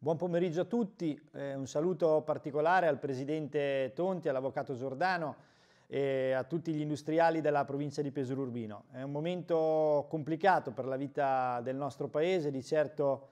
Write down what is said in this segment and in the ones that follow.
Buon pomeriggio a tutti, eh, un saluto particolare al Presidente Tonti, all'Avvocato Giordano e a tutti gli industriali della provincia di Pesaro Urbino. È un momento complicato per la vita del nostro Paese, di certo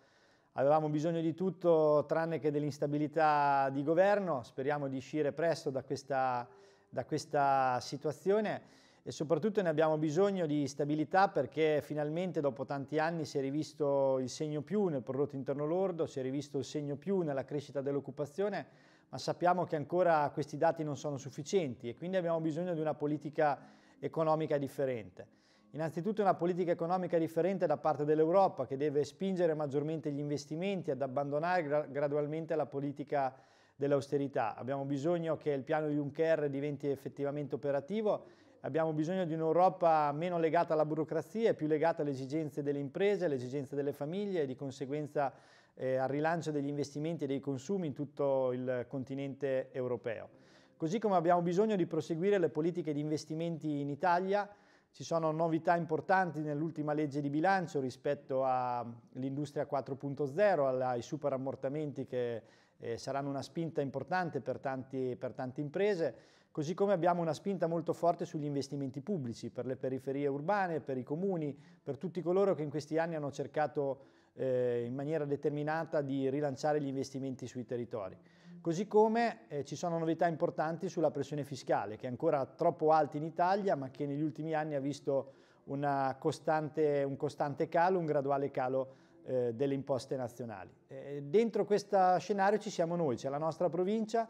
avevamo bisogno di tutto tranne che dell'instabilità di governo, speriamo di uscire presto da questa, da questa situazione e soprattutto ne abbiamo bisogno di stabilità perché finalmente dopo tanti anni si è rivisto il segno più nel prodotto interno lordo, si è rivisto il segno più nella crescita dell'occupazione, ma sappiamo che ancora questi dati non sono sufficienti e quindi abbiamo bisogno di una politica economica differente. Innanzitutto una politica economica differente da parte dell'Europa che deve spingere maggiormente gli investimenti ad abbandonare gradualmente la politica dell'austerità. Abbiamo bisogno che il piano Juncker diventi effettivamente operativo abbiamo bisogno di un'Europa meno legata alla burocrazia e più legata alle esigenze delle imprese, alle esigenze delle famiglie e di conseguenza eh, al rilancio degli investimenti e dei consumi in tutto il continente europeo. Così come abbiamo bisogno di proseguire le politiche di investimenti in Italia, ci sono novità importanti nell'ultima legge di bilancio rispetto all'industria mm, 4.0, ai superammortamenti che eh, saranno una spinta importante per, tanti, per tante imprese, così come abbiamo una spinta molto forte sugli investimenti pubblici per le periferie urbane, per i comuni, per tutti coloro che in questi anni hanno cercato eh, in maniera determinata di rilanciare gli investimenti sui territori. Così come eh, ci sono novità importanti sulla pressione fiscale, che è ancora troppo alta in Italia, ma che negli ultimi anni ha visto costante, un costante calo, un graduale calo eh, delle imposte nazionali. Eh, dentro questo scenario ci siamo noi, c'è la nostra provincia,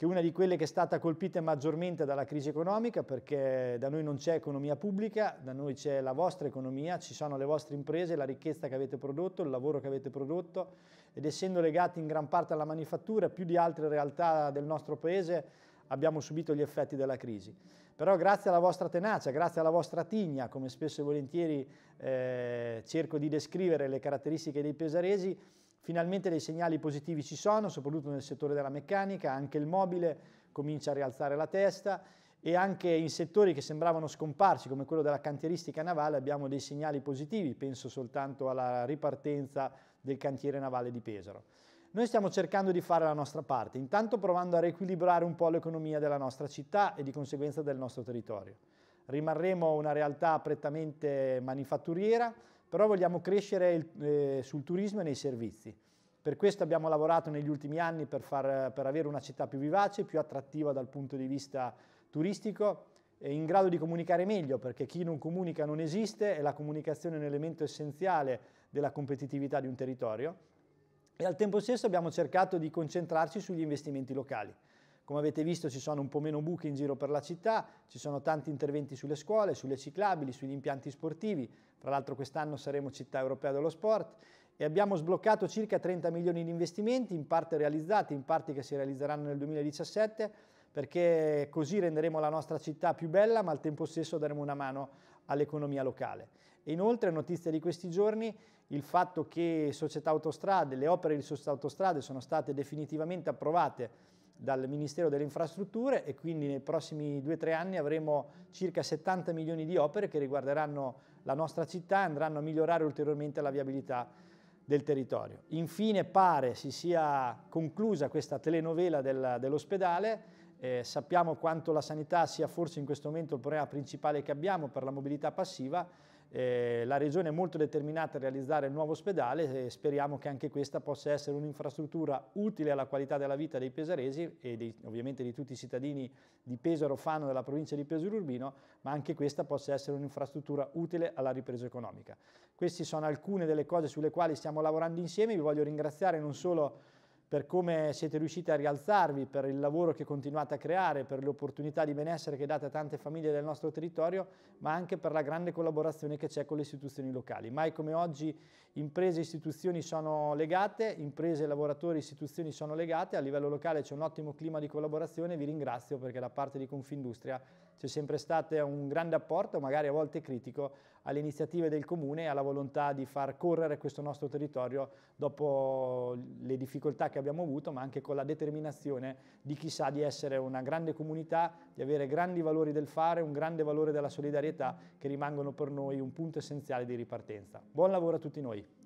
che è una di quelle che è stata colpita maggiormente dalla crisi economica, perché da noi non c'è economia pubblica, da noi c'è la vostra economia, ci sono le vostre imprese, la ricchezza che avete prodotto, il lavoro che avete prodotto ed essendo legati in gran parte alla manifattura, più di altre realtà del nostro paese, abbiamo subito gli effetti della crisi. Però grazie alla vostra tenacia, grazie alla vostra tigna, come spesso e volentieri eh, cerco di descrivere le caratteristiche dei pesaresi, Finalmente dei segnali positivi ci sono, soprattutto nel settore della meccanica, anche il mobile comincia a rialzare la testa e anche in settori che sembravano scomparsi come quello della cantieristica navale abbiamo dei segnali positivi, penso soltanto alla ripartenza del cantiere navale di Pesaro. Noi stiamo cercando di fare la nostra parte, intanto provando a riequilibrare un po' l'economia della nostra città e di conseguenza del nostro territorio. Rimarremo una realtà prettamente manifatturiera, però vogliamo crescere il, eh, sul turismo e nei servizi. Per questo abbiamo lavorato negli ultimi anni per, far, per avere una città più vivace, più attrattiva dal punto di vista turistico, in grado di comunicare meglio, perché chi non comunica non esiste e la comunicazione è un elemento essenziale della competitività di un territorio. E al tempo stesso abbiamo cercato di concentrarci sugli investimenti locali. Come avete visto ci sono un po' meno buchi in giro per la città, ci sono tanti interventi sulle scuole, sulle ciclabili, sugli impianti sportivi, tra l'altro quest'anno saremo città europea dello sport e abbiamo sbloccato circa 30 milioni di investimenti, in parte realizzati, in parte che si realizzeranno nel 2017, perché così renderemo la nostra città più bella, ma al tempo stesso daremo una mano all'economia locale. E inoltre, notizia di questi giorni, il fatto che società autostrade, le opere di società autostrade sono state definitivamente approvate dal Ministero delle Infrastrutture e quindi nei prossimi 2-3 anni avremo circa 70 milioni di opere che riguarderanno la nostra città e andranno a migliorare ulteriormente la viabilità del territorio. Infine pare si sia conclusa questa telenovela dell'ospedale eh, sappiamo quanto la sanità sia forse in questo momento il problema principale che abbiamo per la mobilità passiva, eh, la regione è molto determinata a realizzare il nuovo ospedale e speriamo che anche questa possa essere un'infrastruttura utile alla qualità della vita dei pesaresi e dei, ovviamente di tutti i cittadini di Pesaro, Fano, della provincia di Pesaro Urbino, ma anche questa possa essere un'infrastruttura utile alla ripresa economica. Queste sono alcune delle cose sulle quali stiamo lavorando insieme, vi voglio ringraziare non solo per come siete riusciti a rialzarvi, per il lavoro che continuate a creare, per le opportunità di benessere che date a tante famiglie del nostro territorio, ma anche per la grande collaborazione che c'è con le istituzioni locali. Mai come oggi imprese e istituzioni sono legate, imprese, lavoratori e istituzioni sono legate, a livello locale c'è un ottimo clima di collaborazione, vi ringrazio perché da parte di Confindustria c'è sempre stato un grande apporto, magari a volte critico, alle iniziative del Comune e alla volontà di far correre questo nostro territorio dopo le difficoltà che abbiamo avuto, ma anche con la determinazione di chi sa di essere una grande comunità, di avere grandi valori del fare, un grande valore della solidarietà che rimangono per noi un punto essenziale di ripartenza. Buon lavoro a tutti noi!